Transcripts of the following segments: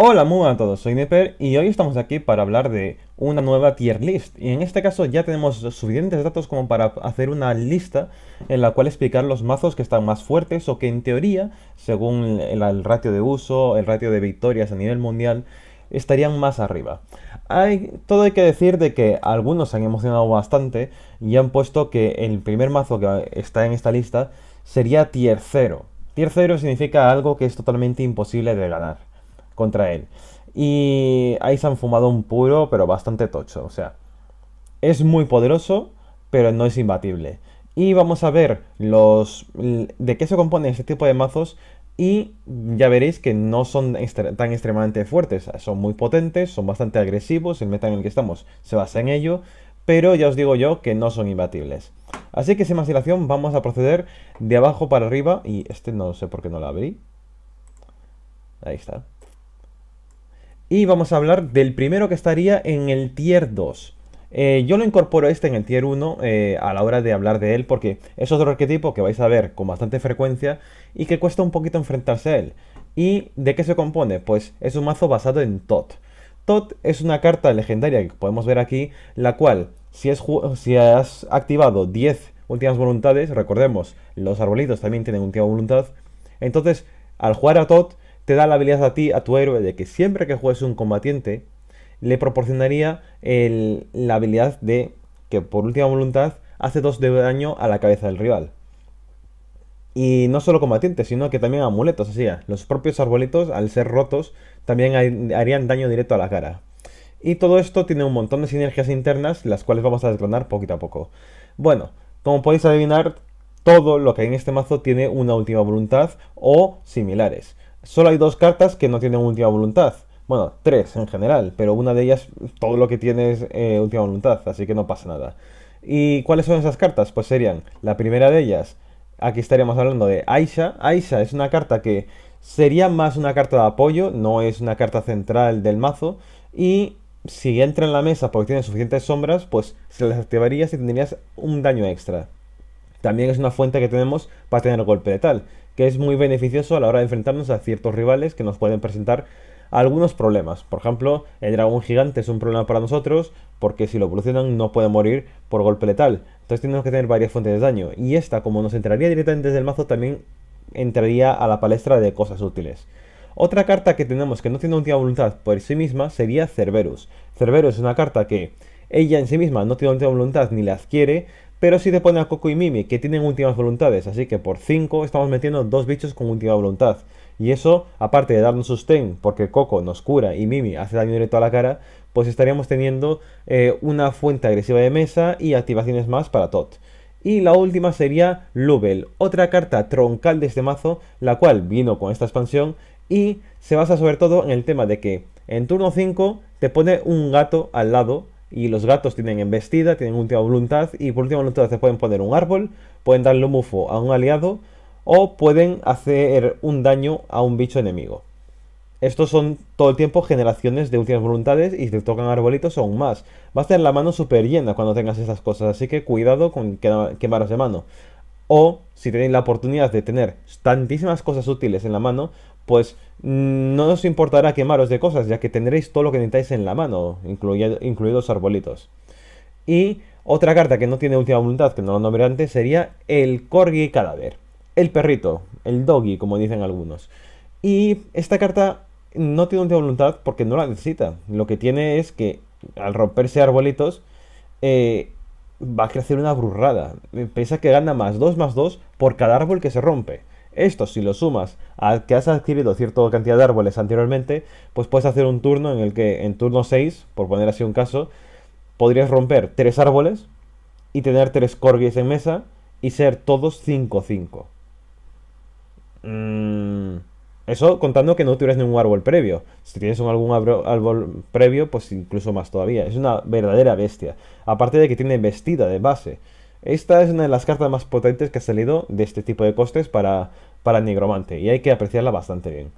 Hola, muy a todos, soy Nipper y hoy estamos aquí para hablar de una nueva tier list. Y en este caso ya tenemos suficientes datos como para hacer una lista en la cual explicar los mazos que están más fuertes o que en teoría, según el, ratio de uso, el ratio de victorias a nivel mundial, estarían más arriba. Hay, todo hay que decir de que algunos se han emocionado bastante y han puesto que el primer mazo que está en esta lista sería tier 0. Tier 0 significa algo que es totalmente imposible de ganar contra él. Y ahí se han fumado un puro, pero bastante tocho. O sea, es muy poderoso, pero no es imbatible. Y vamos a ver los de qué se compone este tipo de mazos. Y ya veréis que no son tan extremadamente fuertes. Son muy potentes, son bastante agresivos. El meta en el que estamos se basa en ello. Pero ya os digo yo que no son imbatibles. Así que sin más dilación vamos a proceder de abajo para arriba. Y este no sé por qué no lo abrí. Ahí está. Y vamos a hablar del primero que estaría en el tier 2. Eh, yo lo incorporo este en el tier 1 eh, a la hora de hablar de él porque es otro arquetipo que vais a ver con bastante frecuencia y que cuesta un poquito enfrentarse a él. ¿Y de qué se compone? Pues es un mazo basado en Tot. Tot es una carta legendaria que podemos ver aquí, la cual si, es, si has activado 10 últimas voluntades, recordemos, los arbolitos también tienen última voluntad, entonces al jugar a Tot te da la habilidad a ti, a tu héroe, de que siempre que juegues un combatiente, le proporcionaría la habilidad de que por última voluntad hace 2 de daño a la cabeza del rival. Y no solo combatientes, sino que también amuletos, así los propios arbolitos, al ser rotos, también harían daño directo a la cara. Y todo esto tiene un montón de sinergias internas, las cuales vamos a desgranar poquito a poco. Bueno, como podéis adivinar, todo lo que hay en este mazo tiene una última voluntad o similares. Solo hay dos cartas que no tienen última voluntad. Bueno, tres en general, pero una de ellas, todo lo que tiene es eh, última voluntad, así que no pasa nada. ¿Y cuáles son esas cartas? Pues serían, la primera de ellas, aquí estaríamos hablando de Aisha. Aisha es una carta que sería más una carta de apoyo, no es una carta central del mazo. Y si entra en la mesa porque tiene suficientes sombras, pues se las activarías y tendrías un daño extra. También es una fuente que tenemos para tener golpe de tal que es muy beneficioso a la hora de enfrentarnos a ciertos rivales que nos pueden presentar algunos problemas. Por ejemplo, el dragón gigante es un problema para nosotros porque si lo evolucionan no puede morir por golpe letal. Entonces tenemos que tener varias fuentes de daño. Y esta, como nos entraría directamente desde el mazo, también entraría a la palestra de cosas útiles. Otra carta que tenemos que no tiene última voluntad por sí misma sería Cerberus. Cerberus es una carta que ella en sí misma no tiene última voluntad ni la adquiere, pero si te pone a Coco y Mimi, que tienen últimas voluntades, así que por 5 estamos metiendo dos bichos con última voluntad. Y eso, aparte de darnos sustain, porque Coco nos cura y Mimi hace daño directo a la cara, pues estaríamos teniendo eh, una fuente agresiva de mesa y activaciones más para Tot. Y la última sería Lubel, otra carta troncal de este mazo, la cual vino con esta expansión y se basa sobre todo en el tema de que en turno 5 te pone un gato al lado y los gatos tienen embestida, tienen última voluntad y por última voluntad se pueden poner un árbol, pueden darle un a un aliado o pueden hacer un daño a un bicho enemigo. Estos son todo el tiempo generaciones de últimas voluntades y si te tocan arbolitos aún más. Va a ser la mano súper llena cuando tengas esas cosas, así que cuidado con quemaros de mano. O si tenéis la oportunidad de tener tantísimas cosas útiles en la mano, pues mm, no os importará quemaros de cosas, ya que tendréis todo lo que necesitáis en la mano, incluidos arbolitos. Y otra carta que no tiene última voluntad, que no lo nombré antes, sería el corgi cadáver. El perrito, el doggy, como dicen algunos. Y esta carta no tiene última voluntad porque no la necesita. Lo que tiene es que al romperse arbolitos, eh, va a crecer una burrada. Pesa que gana más 2 más 2 por cada árbol que se rompe. Esto, si lo sumas a que has adquirido cierta cantidad de árboles anteriormente, pues puedes hacer un turno en el que en turno 6, por poner así un caso, podrías romper 3 árboles y tener 3 corgis en mesa y ser todos 5-5. Mm, eso contando que no tuvieras ningún árbol previo. Si tienes algún árbol previo, pues incluso más todavía. Es una verdadera bestia. Aparte de que tiene vestida de base. Esta es una de las cartas más potentes que ha salido de este tipo de costes para para el nigromante y hay que apreciarla bastante bien.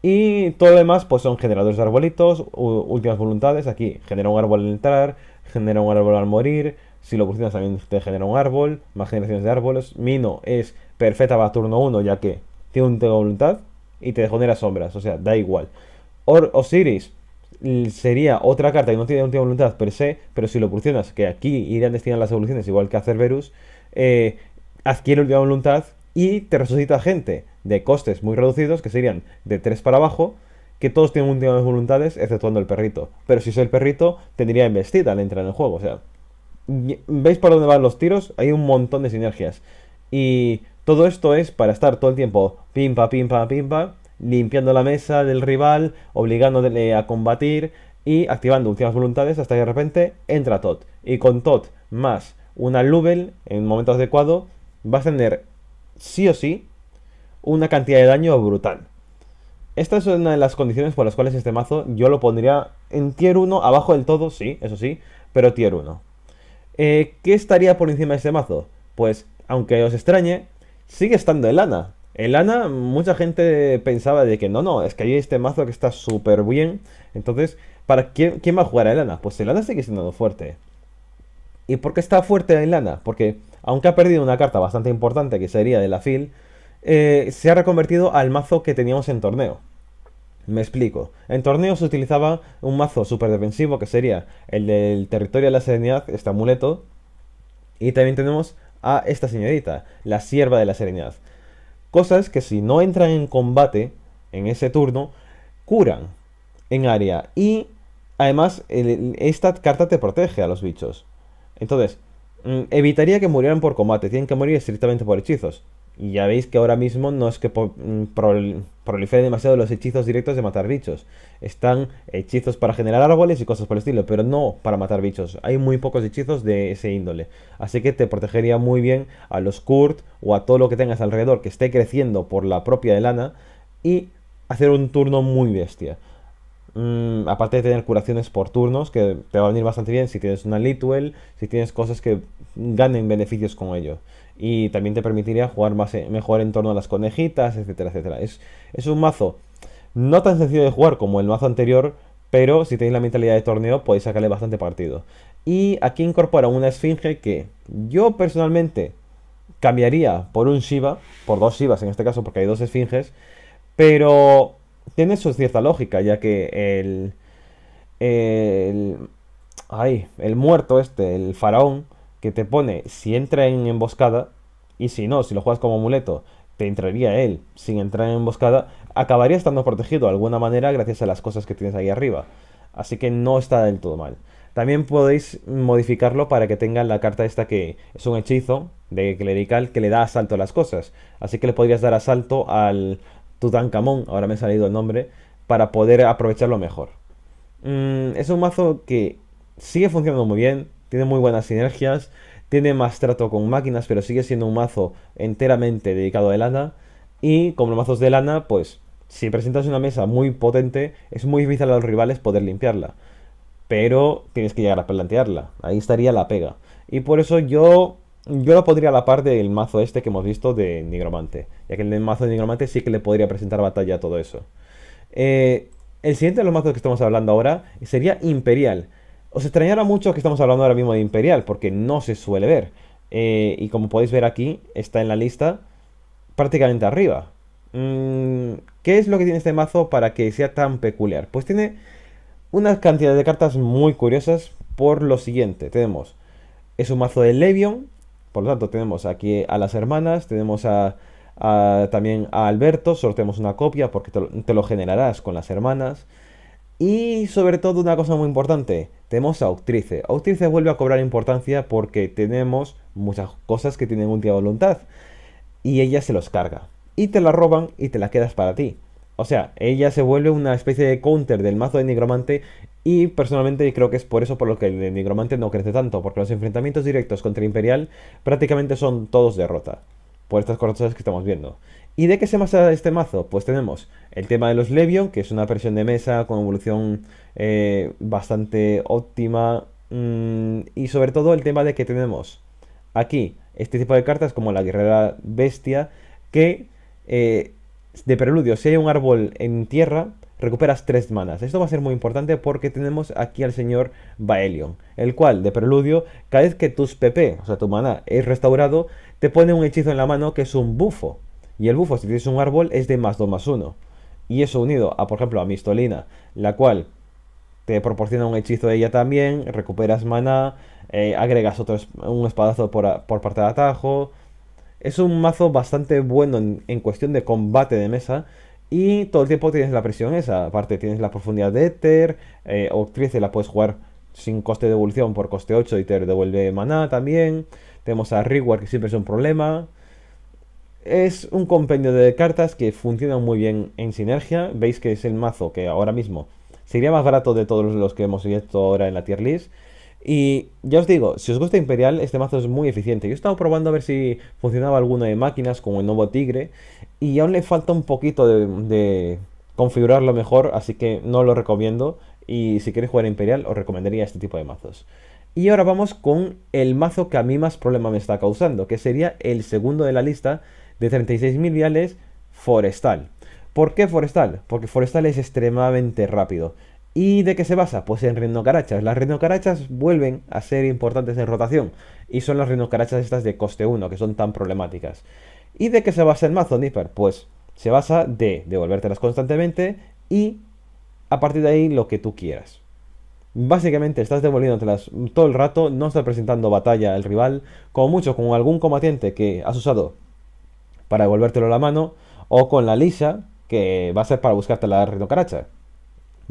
Y todo lo demás pues son generadores de arbolitos, últimas voluntades, aquí genera un árbol al entrar, genera un árbol al morir, si lo evolucionas también te genera un árbol, más generaciones de árboles, Mino es perfecta para turno 1 ya que tiene un voluntad y te genera sombras, o sea, da igual. Or Osiris sería otra carta que no tiene última voluntad per se, pero si lo pulsionas, que aquí irían destinadas las evoluciones igual que hacer verus eh, adquiere última voluntad y te resucita gente de costes muy reducidos, que serían de 3 para abajo, que todos tienen últimas voluntades, exceptuando el perrito. Pero si es el perrito, tendría investida al entrar en el juego. O sea, ¿veis por dónde van los tiros? Hay un montón de sinergias. Y todo esto es para estar todo el tiempo pimpa, pimpa, pimpa, limpiando la mesa del rival, obligándole a combatir y activando últimas voluntades hasta que de repente entra Tot. Y con Tot más una Luvel en momento adecuado vas a tener sí o sí una cantidad de daño brutal. Esta es una de las condiciones por las cuales este mazo yo lo pondría en tier 1, abajo del todo, sí, eso sí, pero tier 1. Eh, ¿Qué estaría por encima de este mazo? Pues, aunque os extrañe, sigue estando el lana. El lana, mucha gente pensaba de que no, no, es que hay este mazo que está súper bien. Entonces, ¿para quién, quién va a jugar a el lana? Pues el lana sigue siendo fuerte. ¿Y por qué está fuerte el lana? Porque aunque ha perdido una carta bastante importante que sería de la fil eh, se ha reconvertido al mazo que teníamos en torneo. Me explico. En torneo se utilizaba un mazo super defensivo que sería el del territorio de la serenidad, este amuleto. Y también tenemos a esta señorita, la sierva de la serenidad. Cosas que si no entran en combate en ese turno, curan en área. Y además esta carta te protege a los bichos. Entonces, Mm, evitaría que murieran por combate, tienen que morir estrictamente por hechizos. Y ya veis que ahora mismo no es que mm, proliferen demasiado los hechizos directos de matar bichos. Están hechizos para generar árboles y cosas por el estilo, pero no para matar bichos. Hay muy pocos hechizos de ese índole. Así que te protegería muy bien a los Kurt o a todo lo que tengas alrededor que esté creciendo por la propia lana y hacer un turno muy bestia. Mm, aparte de tener curaciones por turnos, que te va a venir bastante bien si tienes una Litwell, si tienes cosas que ganen beneficios con ello. Y también te permitiría jugar más, e, mejor en torno a las conejitas, etcétera, etcétera. Es, es un mazo no tan sencillo de jugar como el mazo anterior, pero si tenéis la mentalidad de torneo podéis sacarle bastante partido. Y aquí incorpora una esfinge que yo personalmente cambiaría por un Shiva, por dos Shivas en este caso porque hay dos esfinges, pero tiene su cierta lógica, ya que el, el, ay, el muerto este, el faraón, que te pone si entra en emboscada, y si no, si lo juegas como amuleto, te entraría él sin entrar en emboscada, acabaría estando protegido de alguna manera gracias a las cosas que tienes ahí arriba. Así que no está del todo mal. También podéis modificarlo para que tenga la carta esta que es un hechizo de clerical que le da asalto a las cosas. Así que le podrías dar asalto al, Tutankamón, ahora me ha salido el nombre, para poder aprovecharlo mejor. Mm, es un mazo que sigue funcionando muy bien, tiene muy buenas sinergias, tiene más trato con máquinas, pero sigue siendo un mazo enteramente dedicado a lana. Y como los mazos de lana, pues si presentas una mesa muy potente, es muy difícil a los rivales poder limpiarla. Pero tienes que llegar a plantearla. Ahí estaría la pega. Y por eso yo yo lo podría a la par del mazo este que hemos visto de Nigromante. Ya que el mazo de Nigromante sí que le podría presentar batalla a todo eso. Eh, el siguiente de los mazos que estamos hablando ahora sería Imperial. Os extrañará mucho que estamos hablando ahora mismo de Imperial, porque no se suele ver. Eh, y como podéis ver aquí, está en la lista prácticamente arriba. Mm, ¿Qué es lo que tiene este mazo para que sea tan peculiar? Pues tiene una cantidad de cartas muy curiosas por lo siguiente. Tenemos, es un mazo de Levion, por lo tanto, tenemos aquí a las hermanas, tenemos a, también a Alberto, Sortemos una copia porque te lo, generarás con las hermanas. Y sobre todo una cosa muy importante, tenemos a Octrice. Octrice vuelve a cobrar importancia porque tenemos muchas cosas que tienen última voluntad. Y ella se los carga. Y te la roban y te la quedas para ti. O sea, ella se vuelve una especie de counter del mazo de Nigromante. Y personalmente creo que es por eso por lo que el Nigromante no crece tanto. Porque los enfrentamientos directos contra Imperial prácticamente son todos derrota. Por estas cosas que estamos viendo. ¿Y de qué se basa este mazo? Pues tenemos el tema de los Levion, que es una presión de mesa con evolución eh, bastante óptima. Mm, y sobre todo el tema de que tenemos aquí este tipo de cartas como la guerrera bestia que eh, de preludio, si hay un árbol en tierra, recuperas 3 manas. Esto va a ser muy importante porque tenemos aquí al señor Baelion, el cual, de preludio, cada vez que tus PP, o sea, tu mana, es restaurado, te pone un hechizo en la mano que es un bufo. Y el bufo, si tienes un árbol, es de más 2 más 1. Y eso unido a, por ejemplo, a Mistolina, la cual te proporciona un hechizo de ella también, recuperas mana, eh, agregas otro, un espadazo por, por parte de atajo, es un mazo bastante bueno en, cuestión de combate de mesa. Y todo el tiempo tienes la presión esa. Aparte, tienes la profundidad de Ether. Eh, Octrice la puedes jugar sin coste de evolución por coste 8 y te devuelve maná también. Tenemos a Reward que siempre es un problema. Es un compendio de cartas que funcionan muy bien en sinergia. Veis que es el mazo que ahora mismo sería más barato de todos los que hemos visto ahora en la tier list. Y ya os digo, si os gusta Imperial, este mazo es muy eficiente. Yo he estado probando a ver si funcionaba alguno de máquinas, como el nuevo Tigre, y aún le falta un poquito de, configurarlo mejor, así que no lo recomiendo. Y si queréis jugar Imperial, os recomendaría este tipo de mazos. Y ahora vamos con el mazo que a mí más problema me está causando, que sería el segundo de la lista de 36.000 viales, Forestal. ¿Por qué Forestal? Porque Forestal es extremadamente rápido. ¿Y de qué se basa? Pues en rinocarachas. Las rinocarachas vuelven a ser importantes en rotación. Y son las rinocarachas estas de coste 1, que son tan problemáticas. ¿Y de qué se basa el mazo Nipper? Pues se basa de devolvértelas constantemente y a partir de ahí lo que tú quieras. Básicamente estás devolviéndotelas todo el rato, no estás presentando batalla al rival, como mucho con algún combatiente que has usado para devolvértelo a la mano, o con la lisa, que va a ser para buscarte la rinocaracha.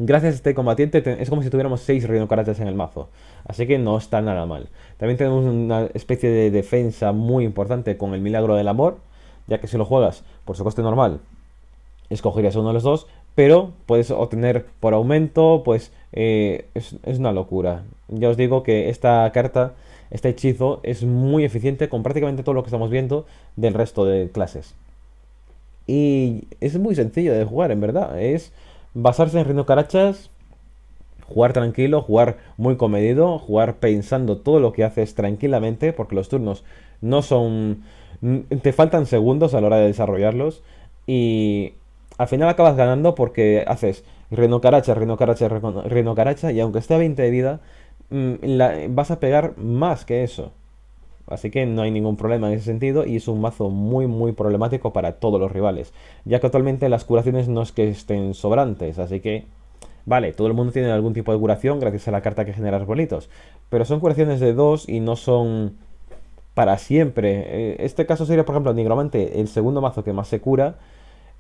Gracias a este combatiente es como si tuviéramos 6 reino en el mazo. Así que no está nada mal. También tenemos una especie de defensa muy importante con el milagro del amor. Ya que si lo juegas por su coste normal, escogerías uno de los dos. Pero puedes obtener por aumento, pues eh, es, es una locura. Ya os digo que esta carta, este hechizo, es muy eficiente con prácticamente todo lo que estamos viendo del resto de clases. Y es muy sencillo de jugar, en verdad. Es basarse en reno carachas, jugar tranquilo, jugar muy comedido, jugar pensando todo lo que haces tranquilamente, porque los turnos no son... te faltan segundos a la hora de desarrollarlos y al final acabas ganando porque haces Reno Caracha, Reno Caracha, Reno Caracha y aunque esté a 20 de vida, mm, vas a pegar más que eso. Así que no hay ningún problema en ese sentido y es un mazo muy muy problemático para todos los rivales, ya que actualmente las curaciones no es que estén sobrantes, así que... Vale, todo el mundo tiene algún tipo de curación gracias a la carta que genera arbolitos, pero son curaciones de dos y no son para siempre. Eh, este caso sería, por ejemplo, Nigromante, el segundo mazo que más se cura,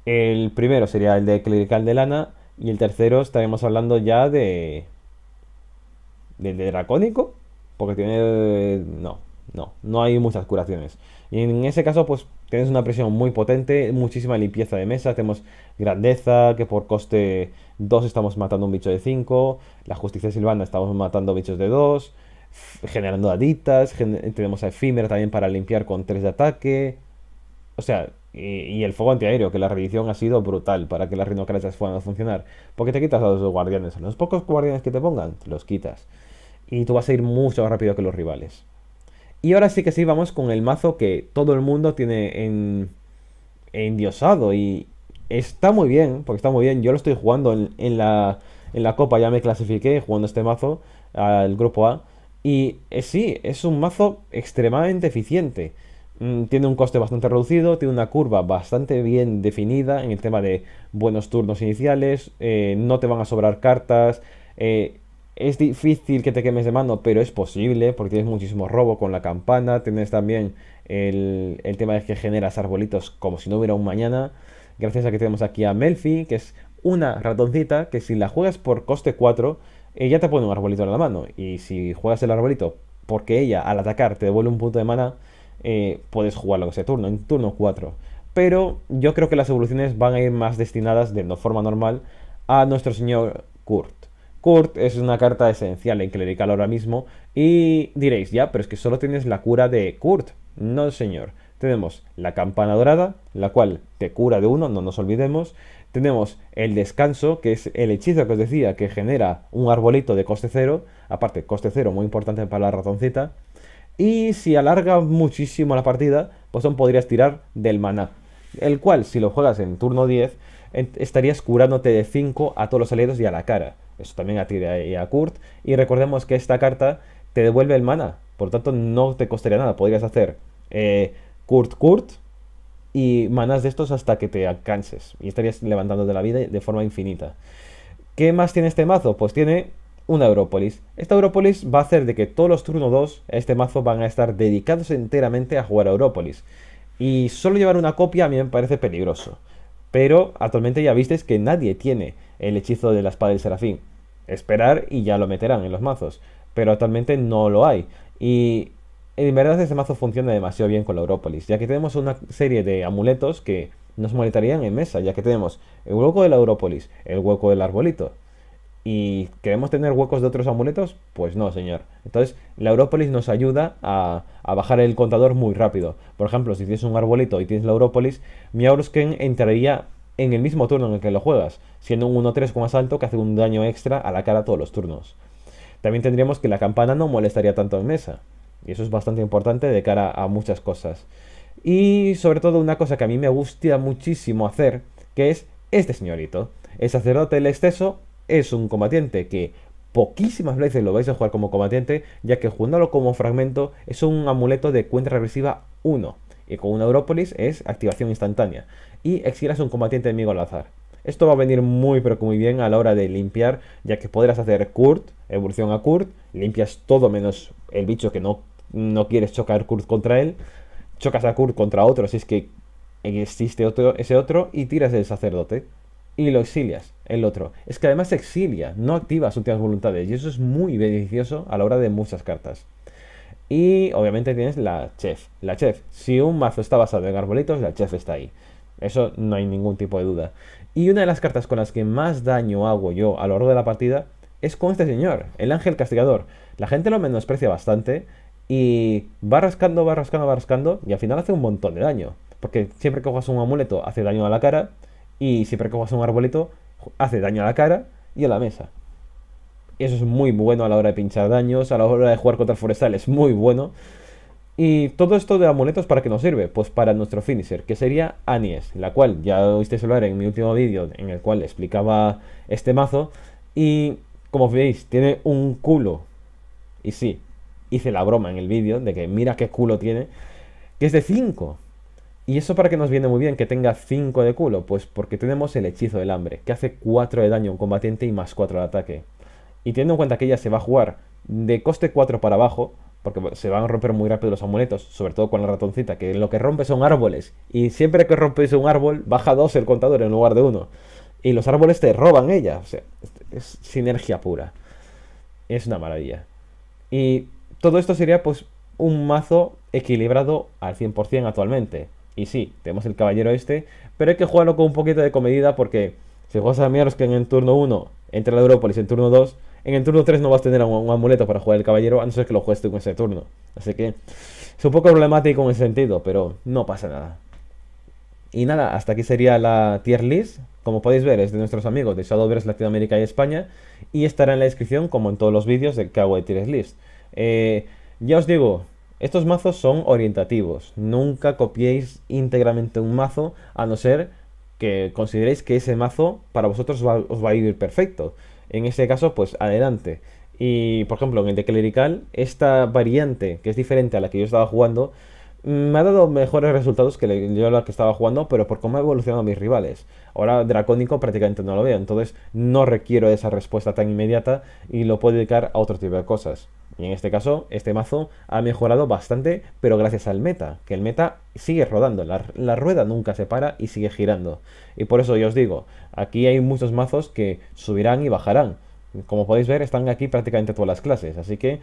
el primero sería el de Clerical de Lana y el tercero estaremos hablando ya de... ¿Del de Dracónico? Porque tiene... no, no, no hay muchas curaciones. Y en ese caso, pues tienes una presión muy potente, muchísima limpieza de mesa, tenemos grandeza, que por coste 2 estamos matando un bicho de 5, la justicia silvana estamos matando bichos de 2, generando aditas. tenemos a efímera también para limpiar con 3 de ataque. O sea, y, el fuego antiaéreo, que la revisión ha sido brutal para que las rinocrachas puedan funcionar. Porque te quitas a los guardianes, a los pocos guardianes que te pongan, los quitas. Y tú vas a ir mucho más rápido que los rivales. Y ahora sí que sí, vamos con el mazo que todo el mundo tiene en, en y está muy bien, porque está muy bien. Yo lo estoy jugando en, la, copa, ya me clasifiqué jugando este mazo al grupo A. Y eh, sí, es un mazo extremadamente eficiente. Mm, tiene un coste bastante reducido, tiene una curva bastante bien definida en el tema de buenos turnos iniciales, eh, no te van a sobrar cartas, eh, es difícil que te quemes de mano, pero es posible porque tienes muchísimo robo con la campana. Tienes también el, tema de que generas arbolitos como si no hubiera un mañana. Gracias a que tenemos aquí a Melfi, que es una ratoncita que si la juegas por coste 4, ella te pone un arbolito en la mano. Y si juegas el arbolito porque ella al atacar te devuelve un punto de mana, eh, puedes jugarlo en ese turno, en turno 4. Pero yo creo que las evoluciones van a ir más destinadas de forma normal a nuestro señor Kurt. Kurt es una carta esencial en clerical ahora mismo y diréis, ya, pero es que solo tienes la cura de Kurt. No, señor. Tenemos la campana dorada, la cual te cura de uno, no nos olvidemos. Tenemos el descanso, que es el hechizo que os decía, que genera un arbolito de coste cero. Aparte, coste cero, muy importante para la ratoncita. Y si alarga muchísimo la partida, pues aún podrías tirar del maná. El cual, si lo juegas en turno 10, estarías curándote de 5 a todos los aliados y a la cara. Eso también a y a Kurt. Y recordemos que esta carta te devuelve el mana. Por tanto, no te costaría nada. Podrías hacer eh, Kurt Kurt y manas de estos hasta que te alcances. Y estarías levantando de la vida de forma infinita. ¿Qué más tiene este mazo? Pues tiene una Europolis. Esta Europolis va a hacer de que todos los turnos 2 este mazo van a estar dedicados enteramente a jugar a Europolis. Y solo llevar una copia a mí me parece peligroso. Pero actualmente ya visteis que nadie tiene el hechizo de la espada del serafín. Esperar y ya lo meterán en los mazos. Pero actualmente no lo hay. Y en verdad este mazo funciona demasiado bien con la Europolis, ya que tenemos una serie de amuletos que nos molestarían en mesa, ya que tenemos el hueco de la Europolis, el hueco del arbolito, y queremos tener huecos de otros amuletos, pues no, señor. Entonces, la Europolis nos ayuda a, bajar el contador muy rápido. Por ejemplo, si tienes un arbolito y tienes la Europolis, mi Aurusken entraría en el mismo turno en el que lo juegas, siendo un 1-3 con asalto que hace un daño extra a la cara todos los turnos. También tendríamos que la campana no molestaría tanto en mesa, y eso es bastante importante de cara a muchas cosas. Y sobre todo una cosa que a mí me gusta muchísimo hacer, que es este señorito. El sacerdote del exceso es un combatiente que poquísimas veces lo vais a jugar como combatiente, ya que jugándolo como fragmento es un amuleto de cuenta regresiva 1, y con una Europolis es activación instantánea, y exilas un combatiente enemigo al azar. Esto va a venir muy pero muy bien a la hora de limpiar, ya que podrás hacer Kurt, evolución a Kurt, limpias todo menos el bicho que no, quieres chocar Kurt contra él, chocas a Kurt contra otro si es que existe otro, ese otro, y tiras el sacerdote y lo exilias, el otro. Es que además exilia, no activa sus últimas voluntades y eso es muy beneficioso a la hora de muchas cartas. Y obviamente tienes la chef. La chef, si un mazo está basado en arbolitos, la chef está ahí. Eso no hay ningún tipo de duda. Y una de las cartas con las que más daño hago yo a lo largo de la partida es con este señor, el ángel castigador. La gente lo menosprecia bastante y va rascando, va rascando, va rascando y al final hace un montón de daño. Porque siempre que cojas un amuleto hace daño a la cara y siempre que juegas un arbolito, hace daño a la cara y a la mesa. Eso es muy bueno a la hora de pinchar daños, a la hora de jugar contra el forestal es muy bueno. Y todo esto de amuletos, ¿para qué nos sirve? Pues para nuestro finisher, que sería Anies, la cual ya oísteis hablar en mi último vídeo, en el cual explicaba este mazo. Y como veis, tiene un culo. Y sí, hice la broma en el vídeo de que mira qué culo tiene, que es de 5. ¿Y eso para qué nos viene muy bien que tenga 5 de culo? Pues porque tenemos el hechizo del hambre, que hace 4 de daño a un combatiente y más 4 de ataque. Y teniendo en cuenta que ella se va a jugar de coste 4 para abajo, porque se van a romper muy rápido los amuletos, sobre todo con la ratoncita, que lo que rompe son árboles. Y siempre que rompes un árbol, baja 2 el contador en lugar de 1. Y los árboles te roban ella. O sea, es sinergia pura. Es una maravilla. Y todo esto sería pues un mazo equilibrado al 100% actualmente. Y sí, tenemos el caballero este, pero hay que jugarlo con un poquito de comedida porque si juegas a que en el turno 1 entra la Europolis en turno 2, en el turno 3 no vas a tener un, amuleto para jugar el caballero a no ser que lo juegues tú en ese turno. Así que es un poco problemático en ese sentido, pero no pasa nada. Y nada, hasta aquí sería la tier list. Como podéis ver, es de nuestros amigos de Shadowverse Latinoamérica y España. Y estará en la descripción, como en todos los vídeos, de que hago de tier list. Eh, ya os digo, estos mazos son orientativos. Nunca copiéis íntegramente un mazo a no ser que consideréis que ese mazo para vosotros os va a ir perfecto. En ese caso, pues adelante. Y por ejemplo, en el de clerical, esta variante, que es diferente a la que yo estaba jugando, me ha dado mejores resultados que yo la que estaba jugando, pero por cómo ha evolucionado mis rivales. Ahora Dracónico prácticamente no lo veo, entonces no requiero esa respuesta tan inmediata y lo puedo dedicar a otro tipo de cosas. Y en este caso, este mazo ha mejorado bastante, pero gracias al meta, que el meta sigue rodando, la, rueda nunca se para y sigue girando. Y por eso yo os digo, aquí hay muchos mazos que subirán y bajarán. Como podéis ver, están aquí prácticamente todas las clases, así que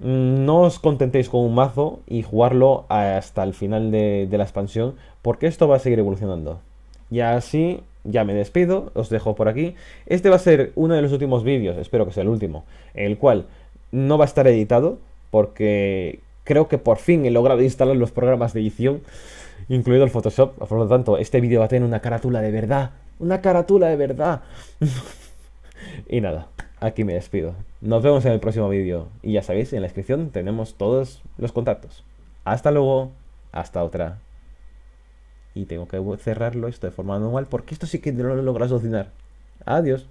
mm, no os contentéis con un mazo y jugarlo hasta el final de, la expansión, porque esto va a seguir evolucionando. Y así ya me despido, os dejo por aquí. Este va a ser uno de los últimos vídeos, espero que sea el último, en el cual no va a estar editado porque creo que por fin he logrado instalar los programas de edición, incluido el Photoshop. Por lo tanto, este vídeo va a tener una carátula de verdad. Una carátula de verdad. y nada, aquí me despido. Nos vemos en el próximo vídeo. Y ya sabéis, en la descripción tenemos todos los contactos. Hasta luego, hasta otra. Y tengo que cerrarlo esto de forma manual porque esto sí que no lo logras solucionar. Adiós.